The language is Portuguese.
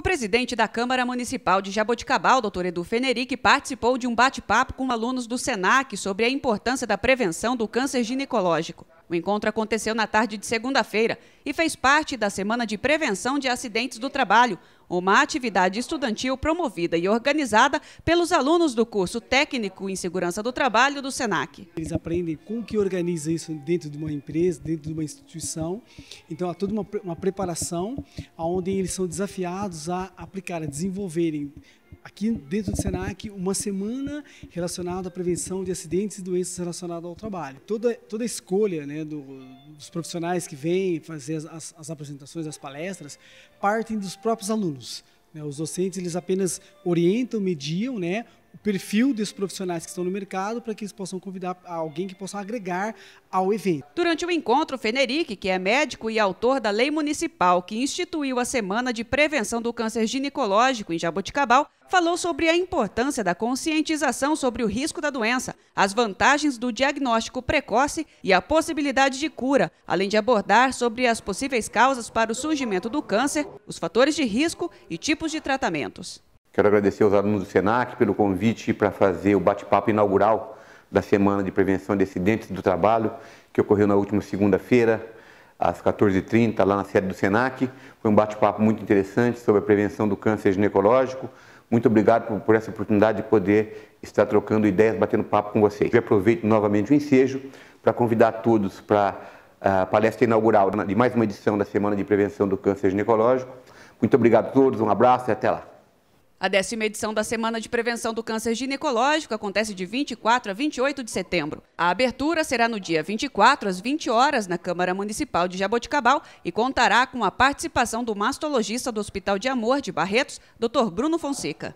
O presidente da Câmara Municipal de Jaboticabal, doutor Edu Feneric, participou de um bate-papo com alunos do SENAC sobre a importância da prevenção do câncer ginecológico. O encontro aconteceu na tarde de segunda-feira e fez parte da Semana de Prevenção de Acidentes do Trabalho, uma atividade estudantil promovida e organizada pelos alunos do curso técnico em segurança do trabalho do SENAC. Eles aprendem como que organiza isso dentro de uma empresa, dentro de uma instituição. Então há toda uma, uma preparação onde eles são desafiados a aplicar, a desenvolverem aqui dentro do SENAC, uma semana relacionada à prevenção de acidentes e doenças relacionadas ao trabalho. Toda, toda a escolha né, do, dos profissionais que vêm fazer as, as, as apresentações, as palestras, partem dos próprios alunos. Né. Os docentes eles apenas orientam, mediam, né, o perfil desses profissionais que estão no mercado para que eles possam convidar alguém que possa agregar ao evento. Durante o encontro, Feneric, que é médico e autor da lei municipal que instituiu a Semana de Prevenção do Câncer Ginecológico em Jaboticabal, falou sobre a importância da conscientização sobre o risco da doença, as vantagens do diagnóstico precoce e a possibilidade de cura, além de abordar sobre as possíveis causas para o surgimento do câncer, os fatores de risco e tipos de tratamentos. Quero agradecer aos alunos do SENAC pelo convite para fazer o bate-papo inaugural da Semana de Prevenção de Acidentes do Trabalho, que ocorreu na última segunda-feira, às 14h30, lá na sede do SENAC. Foi um bate-papo muito interessante sobre a prevenção do câncer ginecológico. Muito obrigado por essa oportunidade de poder estar trocando ideias, batendo papo com vocês. Eu aproveito novamente o ensejo para convidar todos para a ah, palestra inaugural de mais uma edição da Semana de Prevenção do Câncer Ginecológico. Muito obrigado a todos, um abraço e até lá. A décima edição da Semana de Prevenção do Câncer Ginecológico acontece de 24 a 28 de setembro. A abertura será no dia 24 às 20 horas na Câmara Municipal de Jaboticabal e contará com a participação do mastologista do Hospital de Amor de Barretos, Dr. Bruno Fonseca.